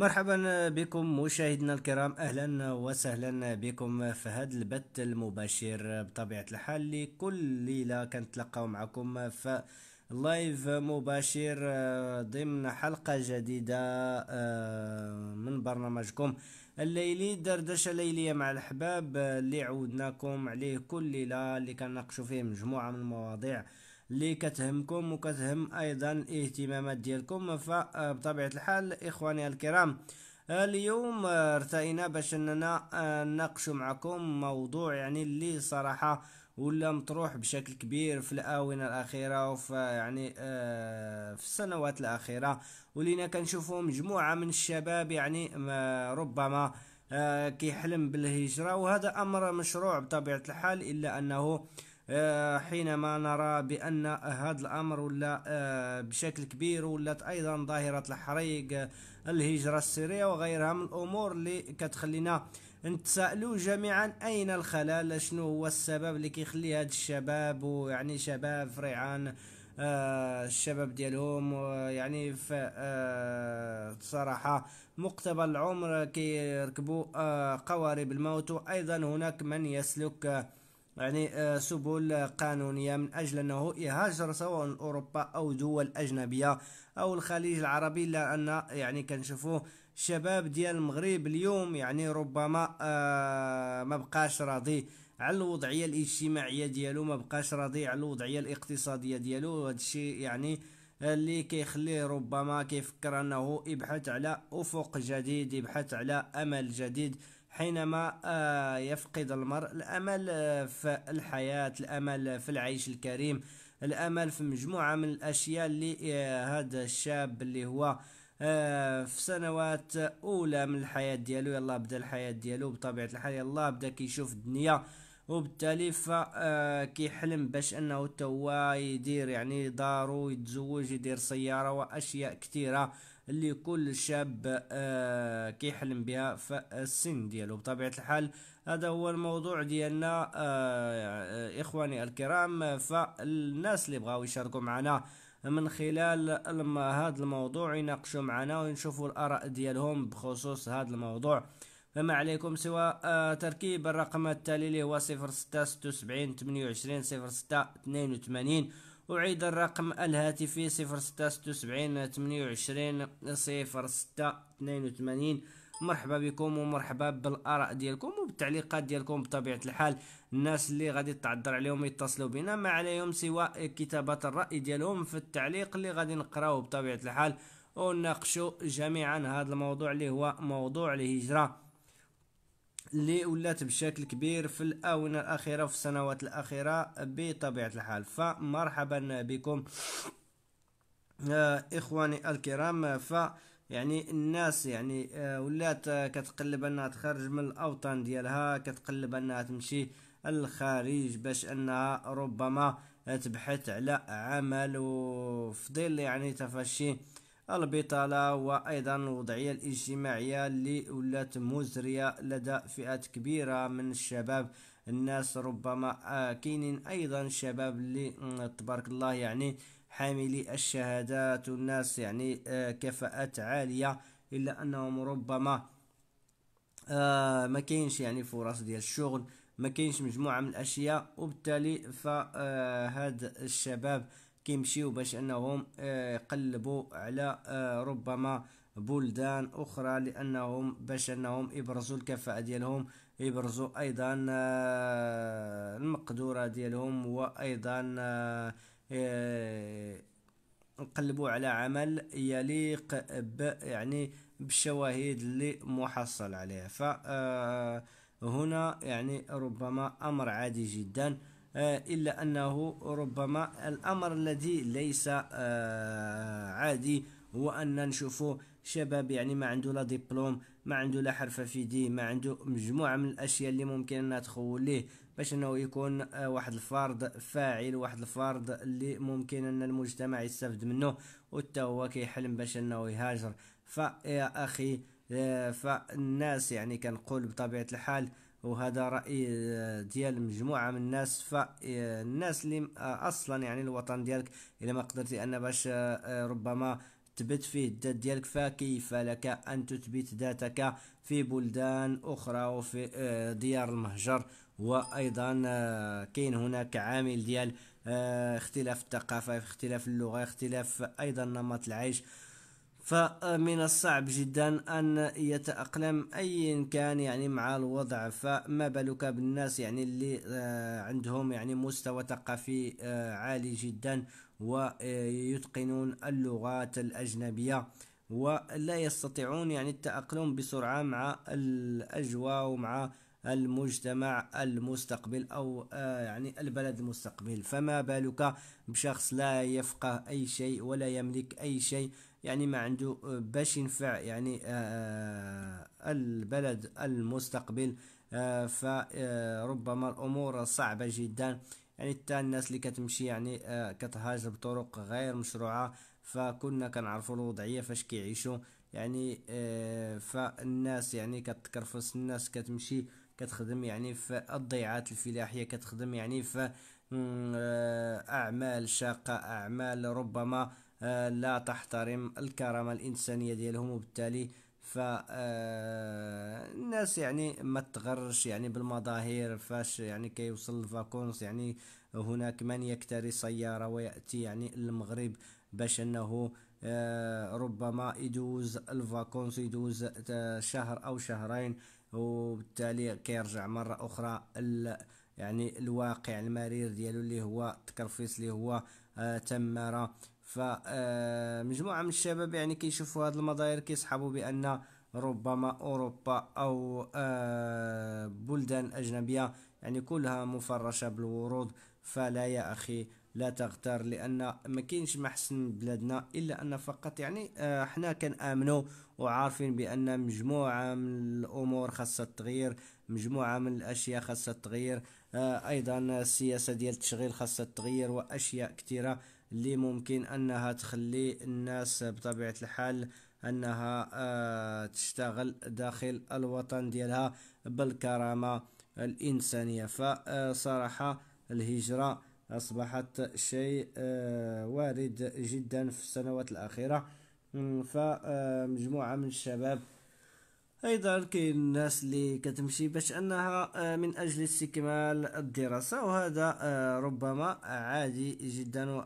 مرحبا بكم مشاهدينا الكرام اهلا وسهلا بكم في هذا البث المباشر بطبيعه الحال لكل ليله كنتلقاو معكم في لايف مباشر آه، ضمن حلقه جديده آه، من برنامجكم الليلي دردشه ليليه مع الاحباب آه، اللي عودناكم عليه كل ليله اللي كنناقشوا فيه مجموعه من المواضيع اللي كتهمكم وكتهم ايضا الاهتمامات ديالكم فبطبيعه آه، الحال اخواني الكرام اليوم آه، ارتئينا باش اننا آه، نناقشوا معكم موضوع يعني اللي صراحه ولا مطروح بشكل كبير في الاونه الاخيره وفي يعني في السنوات الاخيره ولينا كنشوفوا مجموعه من الشباب يعني ربما كيحلم بالهجره وهذا امر مشروع بطبيعه الحال الا انه آه، حينما نرى بأن هذا الأمر ولا آه، بشكل كبير ولات أيضا ظاهرة الحريق الهجرة السرية وغيرها من الأمور اللي كتخلينا نتسائلوا جميعا أين الخلل شنو هو السبب اللي كيخلي هاد الشباب ويعني شباب فريعان آه، الشباب ديالهم يعني في صراحة مقتبل العمر كيركبوا قوارب الموت وأيضا هناك من يسلك يعني آه، سبل قانونية من أجل أنه يهاجر سواء أوروبا أو دول أجنبية أو الخليج العربي لأن يعني كنشوفوا الشباب ديال المغرب اليوم يعني ربما آه، ما بقاش راضي على الوضعيه الاجتماعيه ديالو ما بقاش راضي على الوضعيه الاقتصاديه ديالو وهذا الشيء يعني آه، اللي كيخليه ربما كيفكر انه يبحث على افق جديد يبحث على امل جديد حينما آه، يفقد المرء الأمل آه، في الحياة الأمل في العيش الكريم الأمل في مجموعة من الأشياء اللي آه، هذا الشاب اللي هو في سنوات أولى من الحياة ديالو يلا بدا الحياة ديالو بطبيعة الحال يلا بدا كيشوف الدنيا وبالتالي كيحلم باش انه توا يدير يعني دارو يتزوج يدير سياره واشياء كثيره اللي كل شاب آه، كيحلم بها في السن ديالو بطبيعة الحال هذا هو الموضوع ديالنا آه، آه، إخواني الكرام فالناس اللي بغاو يشاركوا معنا من خلال هذا الموضوع يناقشوا معنا ونشوفوا الآراء ديالهم بخصوص هذا الموضوع فما عليكم سوى تركيب الرقم التالي اللي هو 0676 28 06 82 أعيد الرقم الهاتفي صفر ستة ستة وسبعين تمنية وعشرين صفر ستة اثنين وثمانين مرحبا بكم ومرحبا بالاراء ديالكم وبالتعليقات ديالكم بطبيعه الحال الناس اللي غادي تعذر عليهم يتصلوا بنا ما عليهم سوى كتابه الراي ديالهم في التعليق اللي غادي نقراوه بطبيعه الحال ونناقشوا جميعا هذا الموضوع اللي هو موضوع الهجره اللي ولات بشكل كبير في الآونة الأخيرة وفي السنوات الأخيرة بطبيعة الحال فمرحبا بكم آه، إخواني الكرام ف يعني الناس يعني آه، ولات آه، كتقلب انها تخرج من الاوطان ديالها كتقلب انها تمشي الخارج باش انها ربما تبحث على عمل وفضل يعني تفشي البطالة وأيضا الوضعية الاجتماعية اللي ولات مزرية لدى فئات كبيرة من الشباب الناس ربما كاينين أيضا شباب اللي تبارك الله يعني حاملي الشهادات والناس يعني آه، كفاءات عالية إلا أنهم ربما آه، ما كاينش يعني فرص ديال الشغل ما كاينش مجموعة من الأشياء وبالتالي فهاد الشباب كيمشيو باش انهم آه، يقلبوا على آه، ربما بلدان اخرى لانهم باش انهم يبرزوا الكفاءه ديالهم يبرزوا ايضا آه، المقدوره ديالهم وايضا نقلبوا على عمل يليق ب يعني بالشواهد اللي محصل عليها فهنا يعني ربما امر عادي جدا آه، إلا أنه ربما الأمر الذي ليس آه، عادي هو أن نشوفه شباب يعني ما عنده لا دبلوم ما عنده لا حرف في دي ما عنده مجموعة من الأشياء اللي ممكن أنها تخول ليه باش أنه يكون آه، واحد الفرد فاعل واحد الفرد اللي ممكن أن المجتمع يستفد منه وتا هو كيحلم باش أنه يهاجر فيا أخي فالناس يعني كنقول بطبيعة الحال وهذا راي آه، ديال مجموعه من الناس فالناس آه، اللي آه، اصلا يعني الوطن ديالك الا ما قدرتي ان باش ربما تثبت فيه الذات ديالك فكيف لك ان تثبت ذاتك في بلدان اخرى وفي ديار المهجر وايضا كاين هناك عامل ديال اختلاف الثقافه اختلاف اللغه اختلاف ايضا نمط العيش فمن الصعب جدا أن يتأقلم أي كان يعني مع الوضع فما بالك بالناس يعني اللي آه، عندهم يعني مستوى ثقافي آه، عالي جدا ويتقنون اللغات الأجنبية ولا يستطيعون يعني التأقلم بسرعة مع الأجواء ومع المجتمع المستقبل او آه، يعني البلد المستقبل فما بالك بشخص لا يفقه اي شيء ولا يملك اي شيء يعني ما عنده آه، باش ينفع يعني آه، آه، البلد المستقبل فربما الامور صعبه جدا يعني حتى الناس اللي كتمشي يعني كتهاجر بطرق غير مشروعه فكنا كنعرفوا الوضعيه فاش كيعيشوا يعني فالناس يعني كتكرفس الناس كتمشي كتخدم يعني في الضيعات الفلاحيه كتخدم يعني في اعمال شاقه اعمال ربما آه، لا تحترم الكرامة الإنسانية ديالهم وبالتالي فالناس آه، يعني ما تغرش يعني بالمظاهر فاش يعني كيوصل الفاكونس يعني هناك من يكتري سيارة ويأتي يعني المغرب باش انه آه، ربما يدوز الفاكونس يدوز شهر او شهرين وبالتالي كيرجع مرة اخرى يعني الواقع المرير ديالو اللي هو تكرفيس اللي هو تمارة فمجموعة آه، من الشباب يعني كيشوفوا هذه المظاهر كيسحبوا بأن ربما أوروبا أو آه، بلدان أجنبية يعني كلها مفرشة بالورود فلا يا أخي لا تغتر لان ما كاينش ما احسن من بلادنا الا ان فقط يعني آه، حنا كنامنوا وعارفين بان مجموعه من الامور خاصه التغيير مجموعه من الاشياء خاصه التغيير ايضا السياسه ديال التشغيل خاصه التغيير واشياء كثيره اللي ممكن انها تخلي الناس بطبيعة الحال انها آه، تشتغل داخل الوطن ديالها بالكرامة الانسانية فصراحة الهجرة اصبحت شيء آه، وارد جدا في السنوات الاخيرة فمجموعة آه، من الشباب ايضا كاين الناس اللي كتمشي باش انها من اجل استكمال الدراسه وهذا ربما عادي جدا